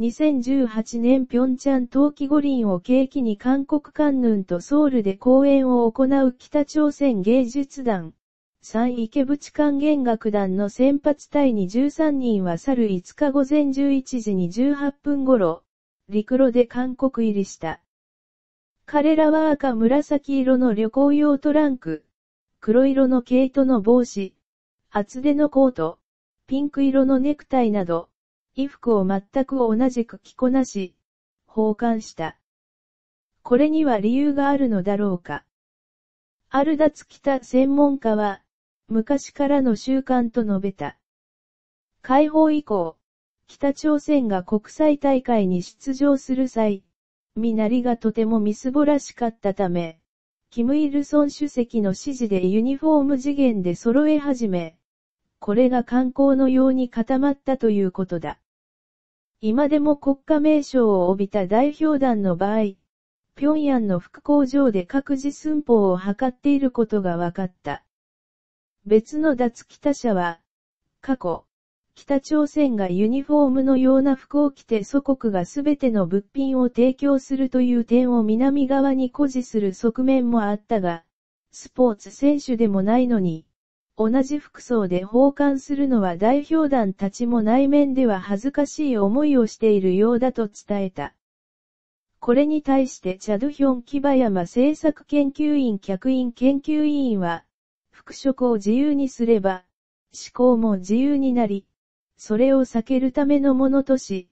2018年平昌冬季五輪を契機に韓国カンヌンとソウルで公演を行う北朝鮮芸術団。3池淵管弦楽団の先発隊に13人は去る5日午前11時に18分頃、陸路で韓国入りした。彼らは赤紫色の旅行用トランク、黒色の毛糸の帽子、厚手のコート、ピンク色のネクタイなど、衣服を全く同じく着こなし、奉還した。これには理由があるのだろうか。ある脱北専門家は、昔からの習慣と述べた。解放以降、北朝鮮が国際大会に出場する際、身なりがとてもみすぼらしかったため、キム・イルソン主席の指示でユニフォーム次元で揃え始め、これが観光のように固まったということだ。今でも国家名称を帯びた代表団の場合、平壌の副工場で各自寸法を図っていることが分かった。別の脱北者は、過去、北朝鮮がユニフォームのような服を着て祖国が全ての物品を提供するという点を南側に誇示する側面もあったが、スポーツ選手でもないのに、同じ服装で奉還するのは代表団たちも内面では恥ずかしい思いをしているようだと伝えた。これに対してチャドヒョンキバヤマ政策研究員客員研究委員は、服飾を自由にすれば、思考も自由になり、それを避けるためのものとし、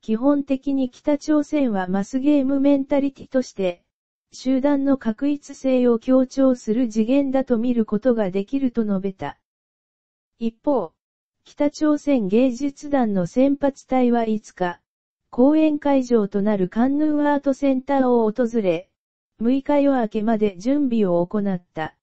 基本的に北朝鮮はマスゲームメンタリティとして、集団の確一性を強調する次元だと見ることができると述べた。一方、北朝鮮芸術団の先発隊は5日、講演会場となるカンヌーアートセンターを訪れ、6日夜明けまで準備を行った。